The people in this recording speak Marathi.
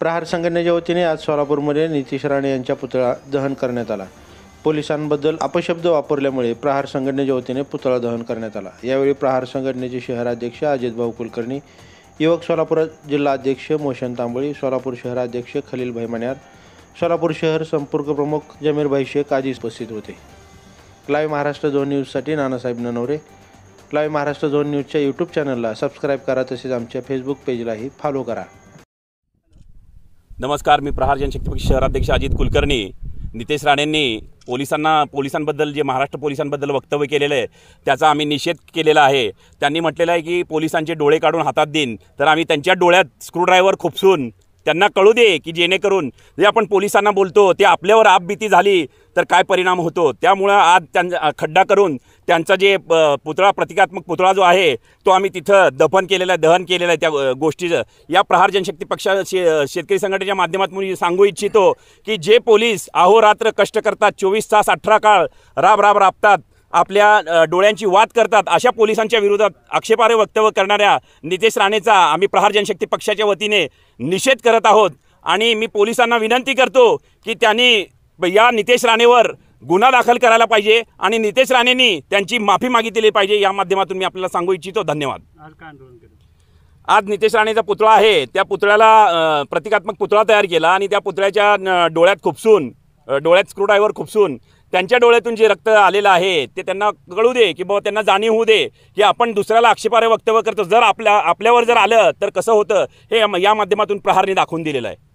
प्रहार संघटनेच्या वतीने आज सोलापूरमध्ये नितीश राणे यांच्या पुतळा दहन करण्यात आला पोलिसांबद्दल अपशब्द वापरल्यामुळे प्रहार संघटनेच्या वतीने पुतळा दहन करण्यात आला यावेळी प्रहार संघटनेचे शहराध्यक्ष अजित भाऊ कुलकर्णी युवक सोलापूर जिल्हाध्यक्ष मोशन तांबळी सोलापूर शहराध्यक्ष खलील भाई सोलापूर शहर संपर्क प्रमुख जमीरभाई शेख आदी उपस्थित होते लाईव्ह महाराष्ट्र झोन न्यूजसाठी नानासाहेब ननोरे लाईव्ह महाराष्ट्र झोन न्यूजच्या यूट्यूब चॅनलला सबस्क्राईब करा तसेच आमच्या फेसबुक पेजलाही फॉलो करा नमस्कार मी प्रहार जनशक्ती शहराध्यक्ष अजित कुलकर्णी नितेश राणेंनी पोलिसांना पोलिसांबद्दल जे महाराष्ट्र पोलिसांबद्दल वक्तव्य केलेलं आहे त्याचा आम्ही निषेध केलेला आहे त्यांनी म्हटलेलं आहे की पोलिसांचे डोळे काढून हातात देईन तर आम्ही त्यांच्या डोळ्यात स्क्रूड्रायव्हर खुपसून त्यांना कळू दे की जेणेकरून जे आपण पोलिसांना बोलतो ते आपल्यावर भीती झाली तर काय परिणाम होतो त्यामुळं आज त्यांचा खड्डा करून त्यांचा जे पुतळा प्रतिकात्मक पुतळा जो आहे तो आम्ही तिथं दफन केलेला आहे दहन केलेला आहे त्या गोष्टीचं या प्रहार जनशक्ती पक्षा शे शेतकरी संघटनेच्या माध्यमातून सांगू इच्छितो की जे पोलीस अहोरात्र कष्ट करतात चोवीस तास अठरा काळ राब राब राबतात आपल्या डोळ्यांची वाद करतात अशा पोलिसांच्या विरोधात आक्षेपार्ह वक्तव्य करणाऱ्या नितेश राणेचा आम्ही प्रहार जनशक्ती पक्षाच्या वतीने निषेध करत आहोत आणि मी पोलिसांना विनंती करतो की त्यांनी या नितेश राणेवर गुन्हा दाखल करायला पाहिजे आणि नितेश राणेंनी त्यांची माफी मागितली पाहिजे या माध्यमातून मी आपल्याला सांगू इच्छितो धन्यवाद आज नितेश राणेचा पुतळा आहे त्या पुतळ्याला प्रतिकात्मक पुतळा तयार केला आणि त्या पुतळ्याच्या डोळ्यात खुपसून डोळ्यात स्क्रूड्रायव्हर खुपसून त्यांच्या डोळ्यातून जे रक्त आलेलं आहे ते त्यांना कळू दे की बाबा त्यांना जाणीव होऊ दे की आपण दुसऱ्याला आक्षेपार्ह वक्तव्य करतो जर आपल्या आपल्यावर जर आलं तर कसं होतं हे या माध्यमातून प्रहारने दाखवून दिलेलं आहे